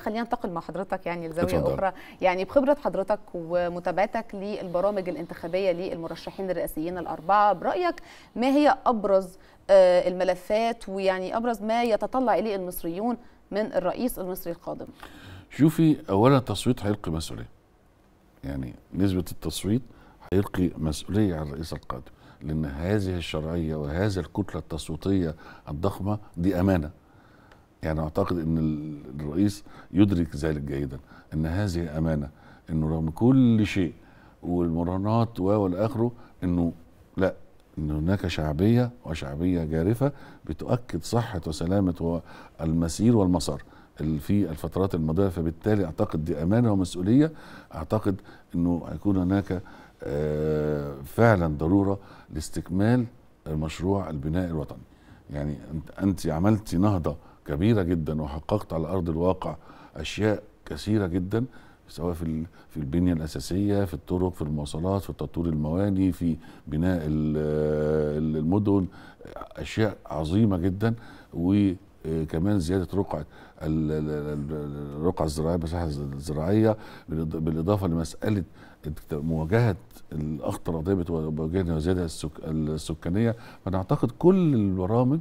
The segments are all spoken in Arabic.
خلينا ننتقل مع حضرتك يعني لزاويه اخرى يعني بخبره حضرتك ومتابعتك للبرامج الانتخابيه للمرشحين الرئاسيين الاربعه برايك ما هي ابرز آه، الملفات ويعني ابرز ما يتطلع اليه المصريون من الرئيس المصري القادم شوفي اولا التصويت هيلقي مسؤوليه يعني نسبه التصويت هيلقي مسؤوليه على الرئيس القادم لان هذه الشرعيه وهذا الكتله التصويتيه الضخمه دي امانه يعني اعتقد ان الرئيس يدرك ذلك جيدا ان هذه امانه انه رغم كل شيء والمراهنات والى اخره انه لا ان هناك شعبيه وشعبيه جارفه بتؤكد صحه وسلامه المسير والمسار في الفترات الماضيه فبالتالي اعتقد دي امانه ومسؤوليه اعتقد انه هيكون هناك آه، فعلا ضروره لاستكمال مشروع البناء الوطني يعني انت عملتي نهضه كبيره جدا وحققت على ارض الواقع اشياء كثيره جدا سواء في في البنيه الاساسيه في الطرق في المواصلات في تطوير المواني في بناء المدن اشياء عظيمه جدا وكمان زياده رقعه الرقعه الزراعيه المساحه الزراعيه بالاضافه لمساله مواجهه الاخطر القضيه بتواجهنا وزياده السكانيه فانا اعتقد كل البرامج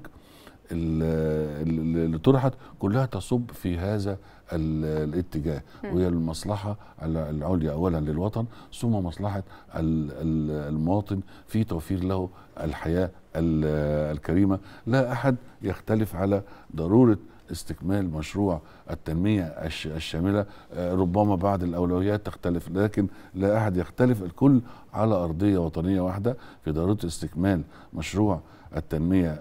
اللي طرحت كلها تصب في هذا الاتجاه وهي المصلحة العليا أولا للوطن ثم مصلحة المواطن في توفير له الحياة الكريمة لا أحد يختلف على ضرورة استكمال مشروع التنمية الشاملة آه، ربما بعض الأولويات تختلف لكن لا أحد يختلف الكل على أرضية وطنية واحدة في ضرورة استكمال مشروع التنميه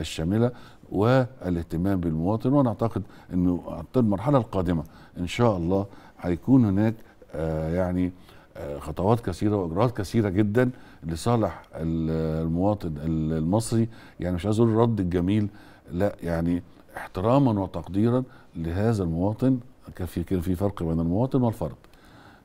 الشامله والاهتمام بالمواطن وانا اعتقد انه المرحله القادمه ان شاء الله هيكون هناك آه، يعني آه، خطوات كثيره واجراءات كثيره جدا لصالح المواطن المصري يعني مش عايز اقول الرد الجميل لا يعني احتراما وتقديرا لهذا المواطن كان في كان في فرق بين المواطن والفرد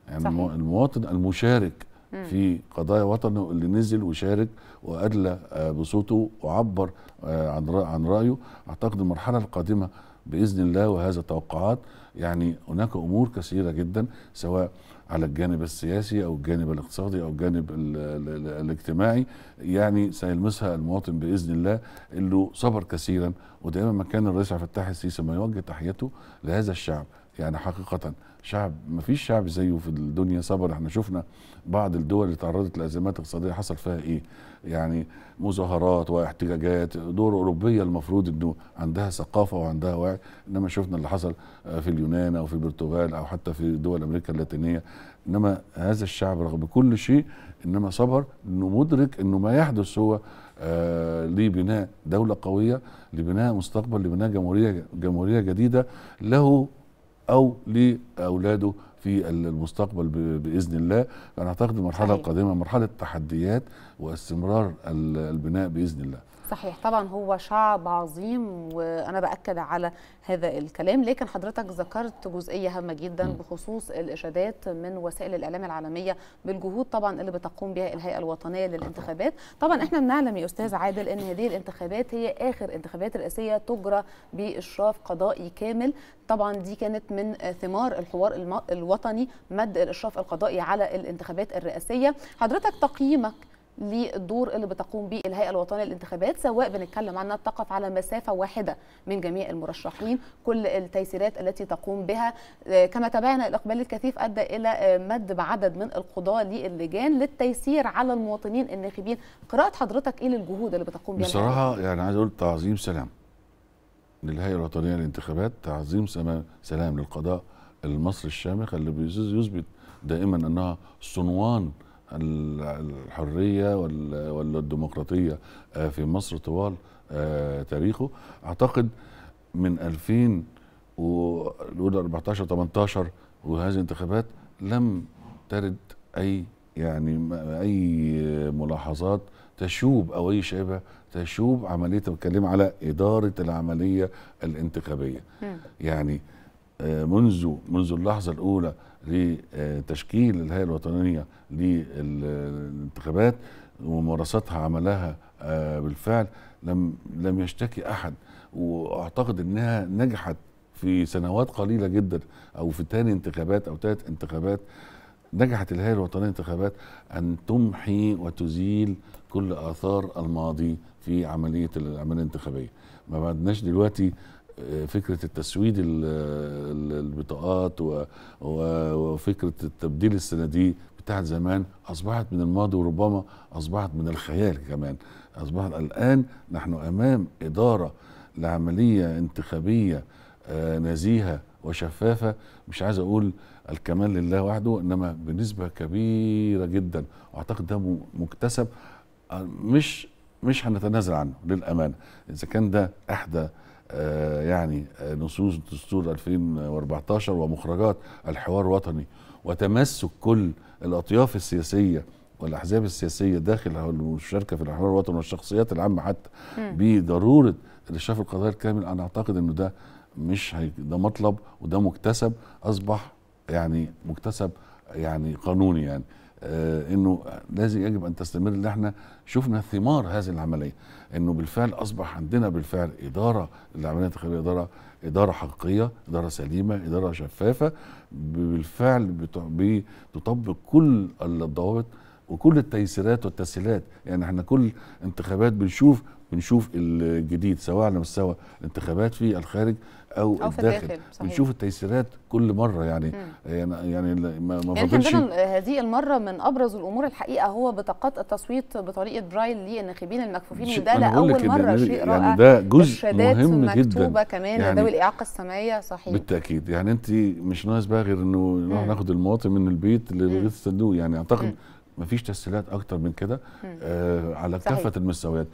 يعني صحيح. المواطن المشارك في قضايا وطنه اللي نزل وشارك وادلى آه، بصوته وعبر آه، عن عن رايه اعتقد المرحله القادمه باذن الله وهذا توقعات يعني هناك امور كثيره جدا سواء على الجانب السياسي او الجانب الاقتصادي او الجانب الـ الـ الاجتماعي يعني سيلمسها المواطن باذن الله اللي صبر كثيرا ودائما ما كان الرئيس عبد الفتاح السيسي ما يوجه تحيته لهذا الشعب يعني حقيقة شعب ما فيش شعب زيه في الدنيا صبر احنا شفنا بعض الدول اللي تعرضت لأزمات اقتصادية حصل فيها ايه يعني مظاهرات واحتجاجات دول أوروبية المفروض انه عندها ثقافة وعندها وعي انما شفنا اللي حصل في اليونان او في البرتغال او حتى في دول امريكا اللاتينية انما هذا الشعب رغم كل شيء انما صبر انه مدرك انه ما يحدث هو آه لبناء دولة قوية لبناء مستقبل لبناء جمهورية جمهورية جديدة له او لاولاده في المستقبل باذن الله انا اعتقد المرحله القادمه مرحله تحديات واستمرار البناء باذن الله صحيح طبعا هو شعب عظيم وانا باكد على هذا الكلام لكن حضرتك ذكرت جزئيه هامه جدا بخصوص الاشادات من وسائل الاعلام العالميه بالجهود طبعا اللي بتقوم بها الهيئه الوطنيه للانتخابات طبعا احنا بنعلم يا استاذ عادل ان هذه الانتخابات هي اخر انتخابات رئاسيه تجرى باشراف قضائي كامل طبعا دي كانت من ثمار الحوار الوطني مد الاشراف القضائي على الانتخابات الرئاسيه حضرتك تقييمك للدور اللي بتقوم به الهيئه الوطنيه للانتخابات سواء بنتكلم عنها تقف على مسافه واحده من جميع المرشحين كل التيسيرات التي تقوم بها آه، كما تابعنا الاقبال الكثيف ادى الى آه، مد بعدد من القضاه للجان للتيسير على المواطنين الناخبين قراءه حضرتك ايه للجهود اللي بتقوم بها بصراحه يعني عايز اقول تعظيم سلام للهيئه الوطنيه للانتخابات تعظيم سلام للقضاء المصري الشامخ اللي بيثبت دائما انها صنوان الحريه والديمقراطية آه، في مصر طوال آه، تاريخه اعتقد من 2000 و 14 18 وهذه الانتخابات لم ترد اي يعني اي ملاحظات تشوب او اي شبه تشوب عمليه بتكلم على اداره العمليه الانتخابيه يعني منذ منذ اللحظه الاولى لتشكيل الهيئه الوطنيه للانتخابات وممارستها عملها آه، بالفعل لم لم يشتكي احد واعتقد انها نجحت في سنوات قليله جدا او في ثاني انتخابات او ثالث انتخابات نجحت الهيئه الوطنيه للانتخابات ان تمحي وتزيل كل اثار الماضي في عمليه العمليه الانتخابيه ما بعدناش دلوقتي فكره التسويد البطاقات وفكره التبديل الصناديق بتاعت زمان اصبحت من الماضي وربما اصبحت من الخيال كمان اصبحت الان نحن امام اداره لعمليه انتخابيه آه، نزيهه وشفافه مش عايز اقول الكمال لله وحده انما بنسبه كبيره جدا واعتقد ده مكتسب آه، مش مش هنتنازل عنه للامانه اذا كان ده احدى آه، يعني آه، نصوص دستور 2014 ومخرجات الحوار الوطني وتمسك كل الاطياف السياسيه والاحزاب السياسيه داخل المشاركه في الحوار الوطني والشخصيات العامه حتى بضروره الاشراف القضائي الكامل انا اعتقد انه ده مش هي ده مطلب وده مكتسب اصبح يعني مكتسب يعني قانوني يعني آه، انه لازم يجب ان تستمر اللي احنا شفنا ثمار هذه العمليه انه بالفعل اصبح عندنا بالفعل اداره للعمليه الخيريه اداره اداره حقيقيه اداره سليمه اداره شفافه بالفعل بتطبق كل الضوابط وكل التيسيرات والتسهيلات يعني احنا كل انتخابات بنشوف بنشوف الجديد سواء على مستوى الانتخابات في الخارج او, أو في الداخل, صحيح. بنشوف التيسيرات كل مره يعني مم. يعني, يعني ما ما يعني عندنا هذه المره من ابرز الامور الحقيقه هو بطاقات التصويت بطريقه برايل للناخبين المكفوفين وده لاول مره شيء يعني رائع ده جزء مهم مكتوبة جدا مكتوبه كمان يعني ذوي الاعاقه السمعيه صحيح بالتاكيد يعني انت مش ناقص بقى غير انه نروح ناخد المواطن من البيت لغايه الصندوق يعني اعتقد مم. مفيش تسهيلات اكتر من كده آه على كافه المستويات